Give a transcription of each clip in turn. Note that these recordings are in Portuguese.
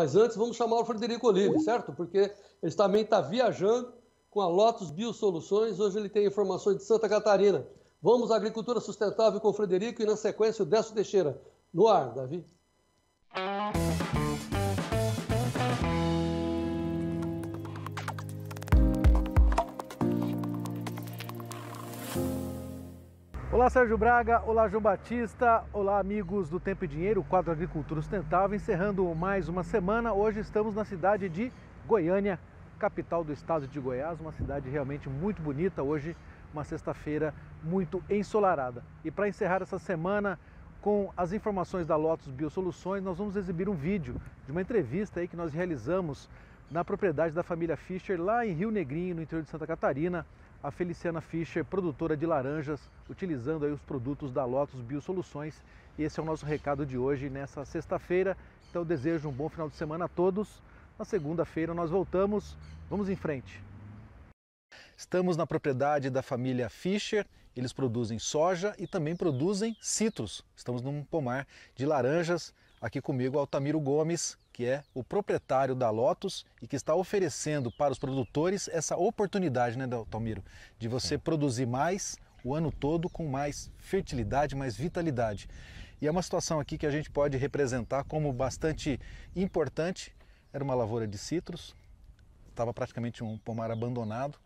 Mas antes vamos chamar o Frederico Olive, certo? Porque ele também está viajando com a Lotus Biosoluções. Hoje ele tem informações de Santa Catarina. Vamos à agricultura sustentável com o Frederico e na sequência o Décio Teixeira. No ar, Davi. Olá, Sérgio Braga. Olá, João Batista. Olá, amigos do Tempo e Dinheiro, quadro Agricultura Sustentável. Encerrando mais uma semana, hoje estamos na cidade de Goiânia, capital do estado de Goiás, uma cidade realmente muito bonita. Hoje, uma sexta-feira muito ensolarada. E para encerrar essa semana com as informações da Lotus Biosoluções, nós vamos exibir um vídeo de uma entrevista aí que nós realizamos na propriedade da família Fischer, lá em Rio Negrinho, no interior de Santa Catarina a Feliciana Fischer, produtora de laranjas, utilizando aí os produtos da Lotus Biosoluções. E esse é o nosso recado de hoje, nessa sexta-feira. Então desejo um bom final de semana a todos. Na segunda-feira nós voltamos. Vamos em frente. Estamos na propriedade da família Fischer. Eles produzem soja e também produzem citros. Estamos num pomar de laranjas. Aqui comigo, Altamiro Gomes, que é o proprietário da Lotus e que está oferecendo para os produtores essa oportunidade, né, Dalmiro, de você Sim. produzir mais o ano todo com mais fertilidade, mais vitalidade. E é uma situação aqui que a gente pode representar como bastante importante. Era uma lavoura de citros, estava praticamente um pomar abandonado,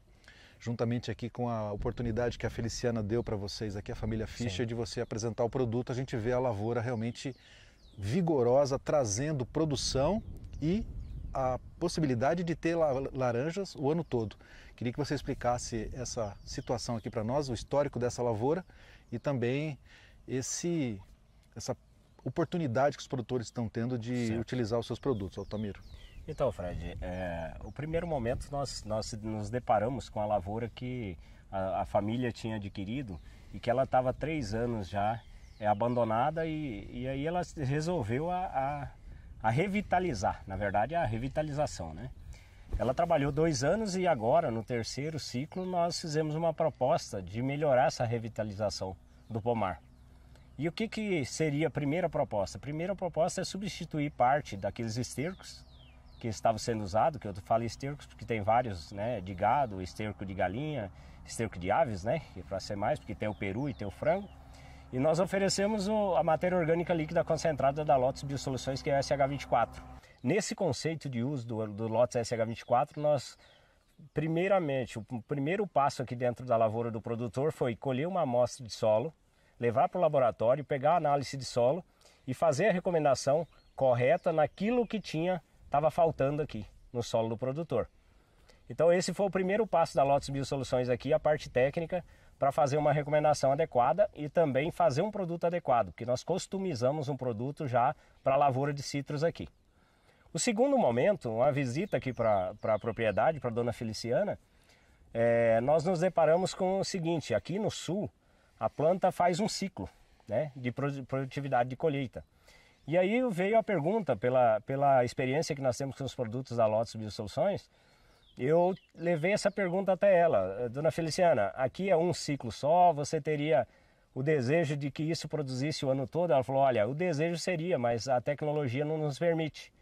juntamente aqui com a oportunidade que a Feliciana deu para vocês aqui, a família Fischer, Sim. de você apresentar o produto, a gente vê a lavoura realmente vigorosa, trazendo produção e a possibilidade de ter laranjas o ano todo. Queria que você explicasse essa situação aqui para nós, o histórico dessa lavoura e também esse, essa oportunidade que os produtores estão tendo de certo. utilizar os seus produtos, Altamiro. Então, Fred, é, o primeiro momento nós, nós nos deparamos com a lavoura que a, a família tinha adquirido e que ela estava três anos já é abandonada e, e aí ela resolveu a, a, a revitalizar, na verdade a revitalização, né? Ela trabalhou dois anos e agora, no terceiro ciclo, nós fizemos uma proposta de melhorar essa revitalização do pomar. E o que, que seria a primeira proposta? A primeira proposta é substituir parte daqueles estercos que estavam sendo usados, que eu falo estercos porque tem vários, né, de gado, esterco de galinha, esterco de aves, né, para ser mais, porque tem o peru e tem o frango. E nós oferecemos o, a matéria orgânica líquida concentrada da Lotus Biosoluções, que é o SH24. Nesse conceito de uso do, do Lotus SH24, nós primeiramente, o primeiro passo aqui dentro da lavoura do produtor foi colher uma amostra de solo, levar para o laboratório, pegar a análise de solo e fazer a recomendação correta naquilo que tinha estava faltando aqui no solo do produtor. Então esse foi o primeiro passo da Lotus Biosoluções aqui, a parte técnica, para fazer uma recomendação adequada e também fazer um produto adequado, porque nós customizamos um produto já para a lavoura de citros aqui. O segundo momento, uma visita aqui para a propriedade, para a dona Feliciana, é, nós nos deparamos com o seguinte: aqui no sul, a planta faz um ciclo né, de produtividade de colheita. E aí veio a pergunta, pela, pela experiência que nós temos com os produtos da Lotus Biosoluções, Soluções eu levei essa pergunta até ela. Eh, dona Feliciana, aqui é um ciclo só, você teria o desejo de que isso produzisse o ano todo? Ela falou: olha, o desejo seria, mas a tecnologia não nos permite.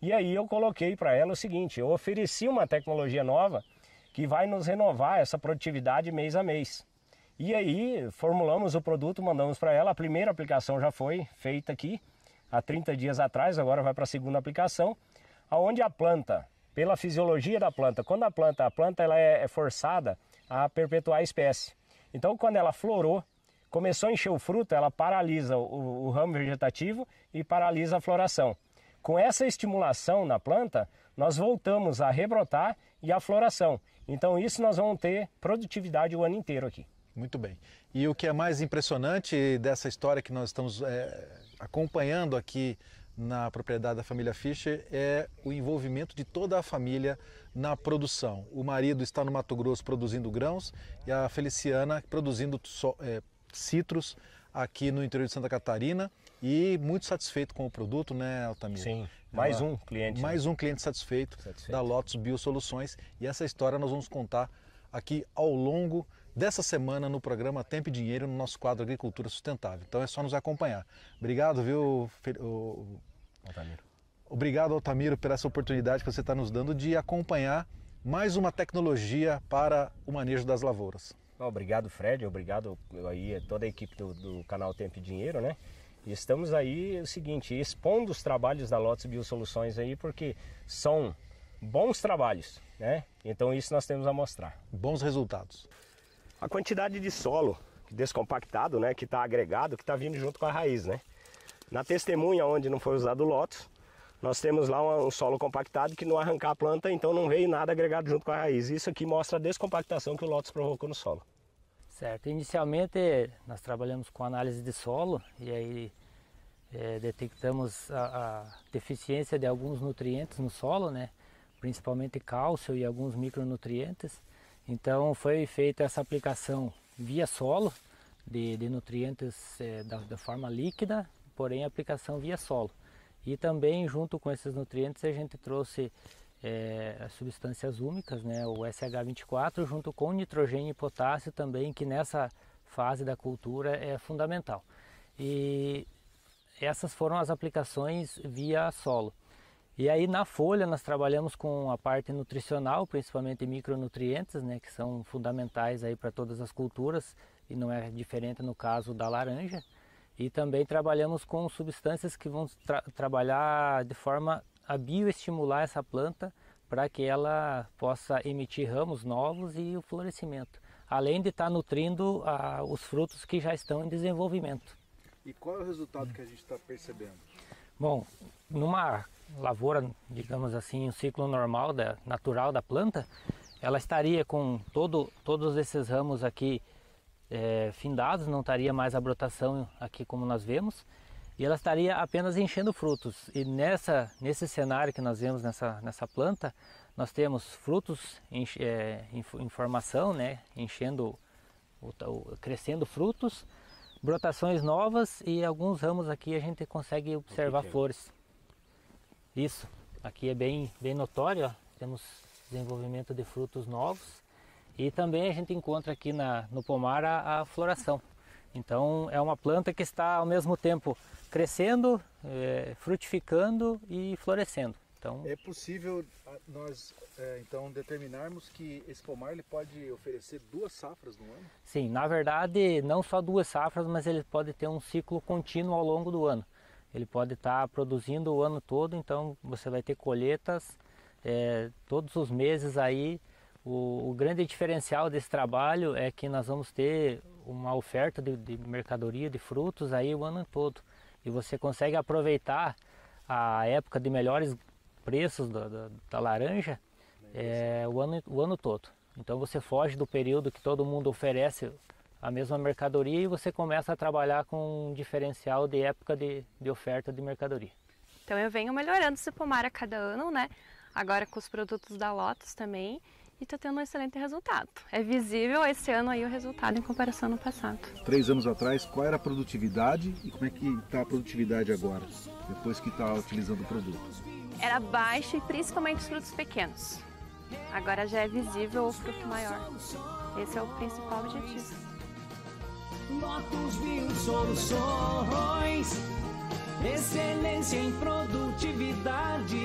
E aí eu coloquei para ela o seguinte: eu ofereci uma tecnologia nova que vai nos renovar essa produtividade mês a mês. E aí formulamos o produto, mandamos para ela. A primeira aplicação já foi feita aqui há 30 dias atrás, agora vai para a segunda aplicação, aonde a planta pela fisiologia da planta. Quando a planta, a planta ela é, é forçada a perpetuar a espécie. Então, quando ela florou, começou a encher o fruto, ela paralisa o, o ramo vegetativo e paralisa a floração. Com essa estimulação na planta, nós voltamos a rebrotar e a floração. Então, isso nós vamos ter produtividade o ano inteiro aqui. Muito bem. E o que é mais impressionante dessa história que nós estamos é, acompanhando aqui na propriedade da família Fischer é o envolvimento de toda a família na produção. O marido está no Mato Grosso produzindo grãos e a Feliciana produzindo é, citros aqui no interior de Santa Catarina e muito satisfeito com o produto, né, Altamira? Sim, mais um cliente. Né? Mais né? um cliente satisfeito, satisfeito da Lotus Biosoluções e essa história nós vamos contar aqui ao longo dessa semana no programa Tempo e Dinheiro, no nosso quadro Agricultura Sustentável. Então é só nos acompanhar. Obrigado, viu, Altamiro. Obrigado, Altamiro, por essa oportunidade que você está nos dando de acompanhar mais uma tecnologia para o manejo das lavouras. Obrigado, Fred. Obrigado aí toda a equipe do, do canal Tempo e Dinheiro, né? E estamos aí é o seguinte, expondo os trabalhos da Lotus Biosoluções aí, porque são bons trabalhos, né? Então isso nós temos a mostrar. Bons resultados a quantidade de solo descompactado, né, que está agregado, que está vindo junto com a raiz, né? Na testemunha onde não foi usado o lótus, nós temos lá um, solo compactado que não arrancar a planta, então não veio nada agregado junto com a raiz. Isso aqui mostra a descompactação que o lótus provocou no solo. Certo. Inicialmente nós trabalhamos com análise de solo e aí é, detectamos a, a deficiência de alguns nutrientes no solo, né? Principalmente cálcio e alguns micronutrientes então foi feita essa aplicação via solo de, de nutrientes é, da, da forma líquida, porém aplicação via solo. E também junto com esses nutrientes a gente trouxe é, as substâncias úmicas, né, o SH24, junto com nitrogênio e potássio também, que nessa fase da cultura é fundamental. E essas foram as aplicações via solo. E aí na folha nós trabalhamos com a parte nutricional, principalmente micronutrientes, né, que são fundamentais aí para todas as culturas e não é diferente no caso da laranja. E também trabalhamos com substâncias que vão tra trabalhar de forma a bioestimular essa planta para que ela possa emitir ramos novos e o florescimento, além de estar tá nutrindo ah, os frutos que já estão em desenvolvimento. E qual é o resultado que a gente está percebendo? Bom, numa lavoura, digamos assim, um ciclo normal, da, natural da planta, ela estaria com todo, todos esses ramos aqui é, findados, não estaria mais a brotação aqui como nós vemos, e ela estaria apenas enchendo frutos. E nessa, nesse cenário que nós vemos nessa, nessa planta, nós temos frutos em, é, em, em formação, né, enchendo, crescendo frutos, brotações novas e alguns ramos aqui a gente consegue observar flores. Isso, aqui é bem, bem notório, ó. temos desenvolvimento de frutos novos e também a gente encontra aqui na, no pomar a, a floração. Então é uma planta que está ao mesmo tempo crescendo, é, frutificando e florescendo. Então é possível ah, nós é, então determinarmos que esse pomar ele pode oferecer duas safras no ano? Sim, na verdade não só duas safras, mas ele pode ter um ciclo contínuo ao longo do ano. Ele pode estar tá produzindo o ano todo, então você vai ter colheitas é, todos os meses aí. O, o, grande diferencial desse trabalho é que nós vamos ter uma oferta de, de mercadoria, de frutos aí o ano todo. E você consegue aproveitar a época de melhores preços da, da, da laranja é, o, ano, o ano todo. Então você foge do período que todo mundo oferece a mesma mercadoria e você começa a trabalhar com um diferencial de época de, de oferta de mercadoria. Então eu venho melhorando esse pomar a cada ano, né? Agora com os produtos da Lotus também e está tendo um excelente resultado. É visível esse ano aí o resultado em comparação ao ano passado. Três anos atrás, qual era a produtividade e como é que está a produtividade agora, depois que está utilizando o produto? Era baixa e principalmente os frutos pequenos. Agora já é visível o fruto maior. Esse é o principal objetivo. Lotus Mil Soluções, excelência em produtividade.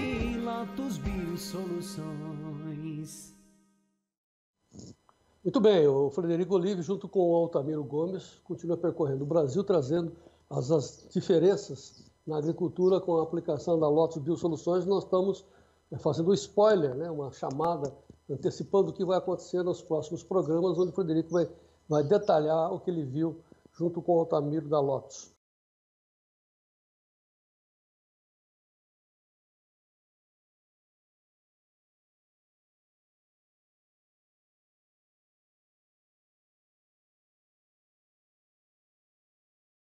Lotus Bio Soluções. Muito bem, o Frederico Olive, junto com o Altamiro Gomes, continua percorrendo o Brasil, trazendo as, as diferenças na agricultura com a aplicação da Lotus Bio Soluções. Nós estamos eh, fazendo um spoiler, né, uma chamada antecipando o que vai acontecer nos próximos programas, onde o Frederico vai vai detalhar o que ele viu junto com o Altamiro da Lotus.